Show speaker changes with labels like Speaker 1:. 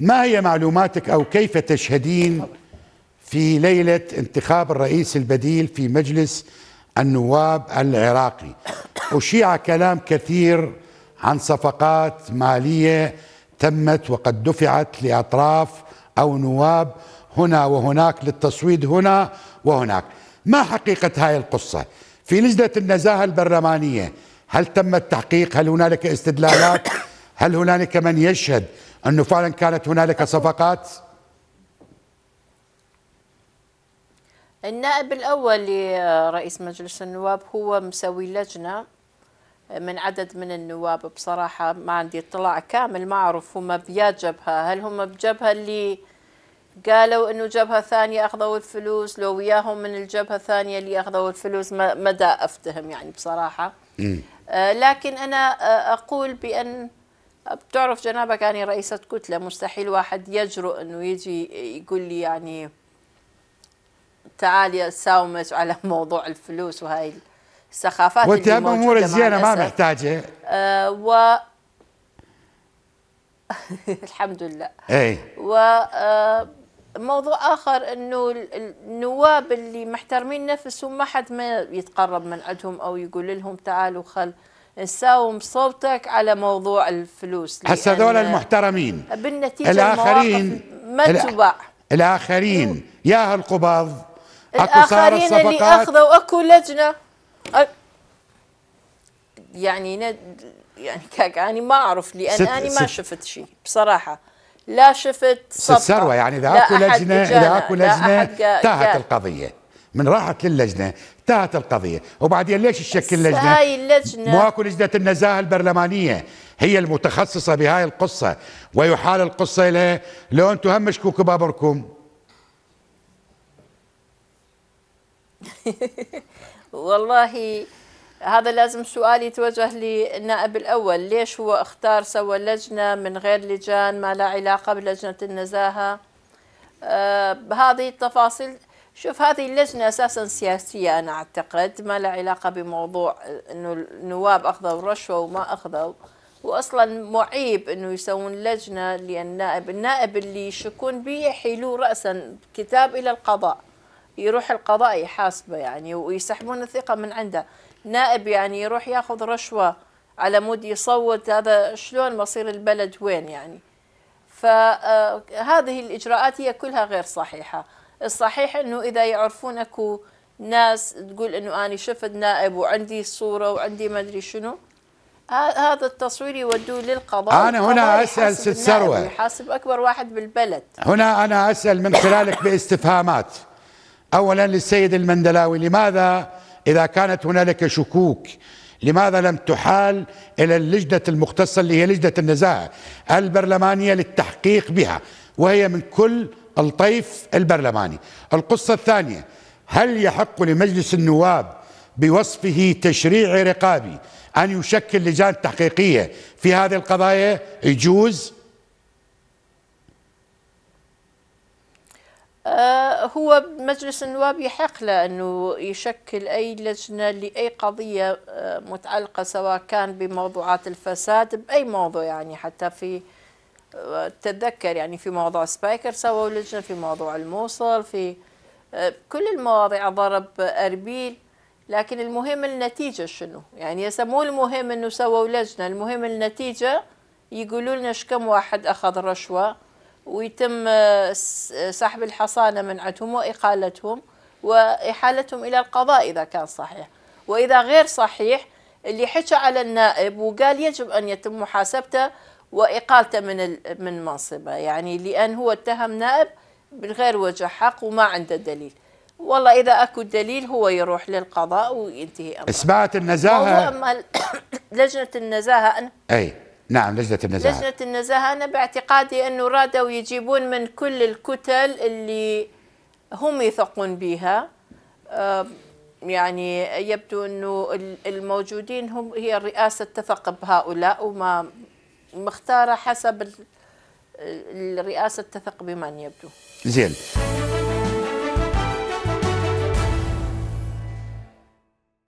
Speaker 1: ما هي معلوماتك أو كيف تشهدين في ليلة انتخاب الرئيس البديل في مجلس النواب العراقي أشيع كلام كثير عن صفقات مالية تمت وقد دفعت لأطراف أو نواب هنا وهناك للتصويت هنا وهناك ما حقيقة هاي القصة في لجنة النزاهة البرلمانية هل تم التحقيق هل هنالك استدلالات هل هنالك من يشهد أنه فعلا كانت هنالك صفقات
Speaker 2: النائب الأول لرئيس مجلس النواب هو مسوي لجنة من عدد من النواب بصراحة ما عندي اطلاع كامل ما أعرف هم بيا جبهة هل هم بجبهة اللي قالوا أنه جبهة ثانية أخذوا الفلوس لو وياهم من الجبهة الثانية اللي أخذوا الفلوس مدى أفتهم يعني بصراحة آه لكن أنا آه، أقول بأن بتعرف جنابك يعني رئيسة كتلة مستحيل واحد يجرؤ انه يجي يقول لي يعني تعالي ساومت على موضوع الفلوس وهاي السخافات وانت امور الزينه ما
Speaker 1: محتاجه
Speaker 2: آه و الحمد لله اي و آه موضوع اخر انه النواب اللي محترمين نفسهم ما حد ما يتقرب من عندهم او يقول لهم تعالوا خل نساوم صوتك على موضوع الفلوس هسه هذول
Speaker 1: المحترمين
Speaker 2: بالنتيجه الاخرين ما تباع
Speaker 1: الاخرين يا القباض
Speaker 2: الاخرين اللي اخذوا اكو لجنه يعني ند... يعني كاك انا ما اعرف لان ست... انا ما شفت شيء بصراحه لا شفت صفقه ست ثروه يعني اذا اكو لجنه اذا اكو لجنه انتهت
Speaker 1: القضيه من راحت للجنه انتهت القضيه وبعدين ليش تشكل لجنه هاي اللجنه مواكو لجنه النزاهه البرلمانيه هي المتخصصه بهاي القصه ويحال القصه الى لو انتم هم مشكوك بابركم
Speaker 2: والله هذا لازم سؤال يتوجه للنائب الأول ليش هو اختار سوى لجنة من غير لجان ما لا علاقة بلجنة النزاهة آه هذه التفاصيل شوف هذه اللجنة أساسا سياسية أنا أعتقد ما لها علاقة بموضوع أنه النواب أخذوا رشوة وما أخذوا وأصلا معيب أنه يسوون لجنة للنائب النائب اللي يشكون به يحيلوه رأسا كتاب إلى القضاء يروح القضاء يحاسبه يعني ويسحبون الثقة من عنده نائب يعني يروح ياخذ رشوة على مود يصوت هذا شلون مصير البلد وين يعني فهذه آه، الإجراءات هي كلها غير صحيحة الصحيح انه اذا يعرفون اكو ناس تقول انه انا شفت نائب وعندي صوره وعندي ما ادري شنو هذا التصوير يودوه للقضاء انا هنا اسال ست ثروه يحاسب اكبر واحد بالبلد
Speaker 1: هنا انا اسال من خلالك باستفهامات اولا للسيد المندلاوي لماذا اذا كانت هنالك شكوك لماذا لم تحال الى اللجنه المختصه اللي هي لجنه النزاهه البرلمانيه للتحقيق بها وهي من كل الطيف البرلماني القصة الثانية هل يحق لمجلس النواب بوصفه تشريعي رقابي أن يشكل لجان تحقيقية في هذه القضايا يجوز
Speaker 2: آه، هو مجلس النواب يحق له أنه يشكل أي لجنة لأي قضية آه، متعلقة سواء كان بموضوعات الفساد بأي موضوع يعني حتى في تتذكر يعني في موضوع سبايكر سووا لجنه في موضوع الموصل في آه، كل المواضيع ضرب اربيل لكن المهم النتيجه شنو يعني هسه مو المهم انه سووا لجنه المهم النتيجه يقولوا لنا كم واحد اخذ رشوه ويتم آه، سحب الحصانه من عندهم واقالتهم واحالتهم الى القضاء اذا كان صحيح واذا غير صحيح اللي حكى على النائب وقال يجب ان يتم محاسبته واقالته من من منصبه يعني لان هو اتهم نائب بالغير وجه حق وما عنده دليل والله اذا اكو دليل هو يروح للقضاء وينتهي امره
Speaker 1: سمعت النزاهه
Speaker 2: اما لجنه النزاهه أنا
Speaker 1: اي نعم لجنه النزاهه لجنه
Speaker 2: النزاهه انا باعتقادي انه رادوا يجيبون من كل الكتل اللي هم يثقون بها يعني يبدو انه الموجودين هم هي الرئاسه تثق بهؤلاء وما مختاره حسب الرئاسه تثق بمن يبدو
Speaker 1: زين